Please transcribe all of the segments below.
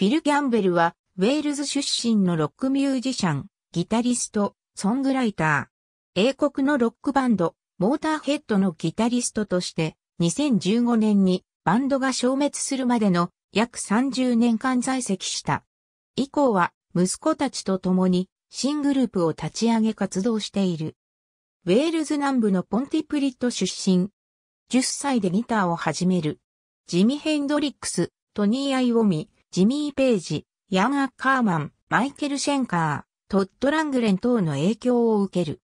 フィル・ギャンベルは、ウェールズ出身のロックミュージシャン、ギタリスト、ソングライター。英国のロックバンド、モーターヘッドのギタリストとして、2015年にバンドが消滅するまでの約30年間在籍した。以降は息子たちと共に新グループを立ち上げ活動している。ウェールズ南部のポンティプリット出身。10歳でギターを始める。ジミ・ヘンドリックス、トニー・アイォミ、ジミー・ペイジ、ヤン・アッカーマン、マイケル・シェンカー、トッド・ラングレン等の影響を受ける。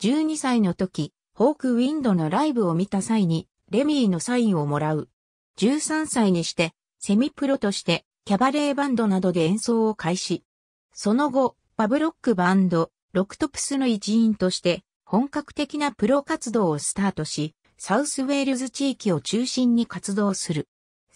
12歳の時、ホーク・ウィンドのライブを見た際に、レミーのサインをもらう。13歳にして、セミプロとして、キャバレーバンドなどで演奏を開始。その後、パブロックバンド、ロクトプスの一員として、本格的なプロ活動をスタートし、サウスウェールズ地域を中心に活動する。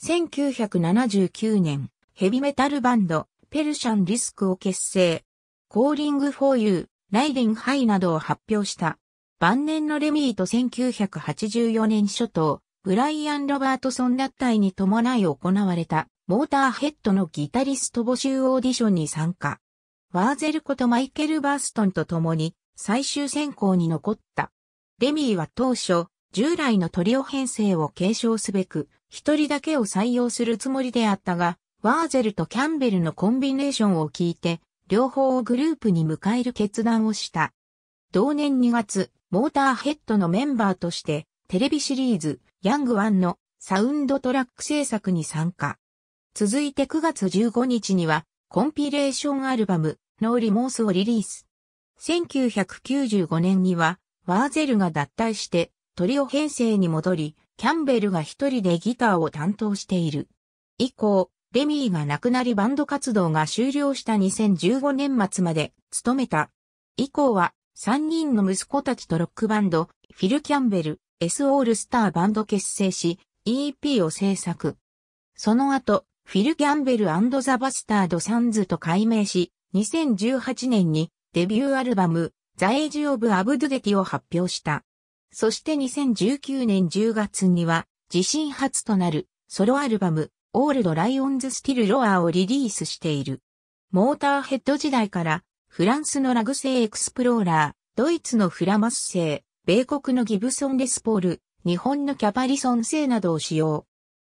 1979年、ヘビメタルバンド、ペルシャンリスクを結成。コーリングフォーユー、ライディングハイなどを発表した。晩年のレミーと1984年初頭、ブライアン・ロバートソン脱退に伴い行われた、モーターヘッドのギタリスト募集オーディションに参加。ワーゼルことマイケル・バーストンと共に最終選考に残った。レミーは当初、従来のトリオ編成を継承すべく、一人だけを採用するつもりであったが、ワーゼルとキャンベルのコンビネーションを聞いて、両方をグループに迎える決断をした。同年2月、モーターヘッドのメンバーとして、テレビシリーズ、ヤングワンのサウンドトラック制作に参加。続いて9月15日には、コンピレーションアルバム、ノーリモースをリリース。1995年には、ワーゼルが脱退して、トリオ編成に戻り、キャンベルが一人でギターを担当している。以降、レミーが亡くなりバンド活動が終了した2015年末まで務めた。以降は3人の息子たちとロックバンド、フィル・キャンベル、S オールスターバンド結成し、EP を制作。その後、フィル・キャンベルザ・バスタード・サンズと改名し、2018年にデビューアルバム、ザ・エイジ・オブ・アブドゥデティを発表した。そして2019年10月には、自身初となるソロアルバム、オールドライオンズスティルロアをリリースしている。モーターヘッド時代から、フランスのラグ製エクスプローラー、ドイツのフラマス製、米国のギブソンレスポール、日本のキャパリソン製などを使用。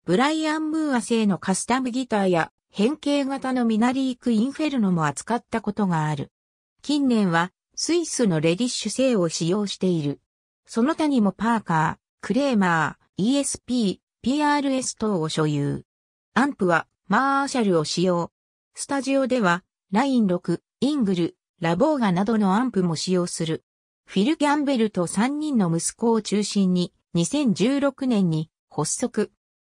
ブライアン・ムーア製のカスタムギターや変形型のミナリーク・インフェルノも扱ったことがある。近年はスイスのレディッシュ製を使用している。その他にもパーカー、クレーマー、ESP、PRS 等を所有。アンプはマーシャルを使用。スタジオでは、ライン6、イングル、ラボーガなどのアンプも使用する。フィル・ギャンベルと3人の息子を中心に、2016年に発足。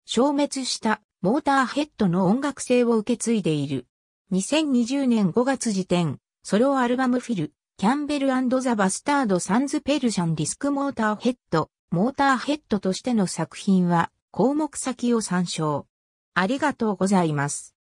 消滅したモーターヘッドの音楽性を受け継いでいる。2020年5月時点、ソロアルバムフィル、キャンベルザ・バスタード・サンズ・ペルシャン・ディスク・モーターヘッド、モーターヘッドとしての作品は、項目先を参照。ありがとうございます。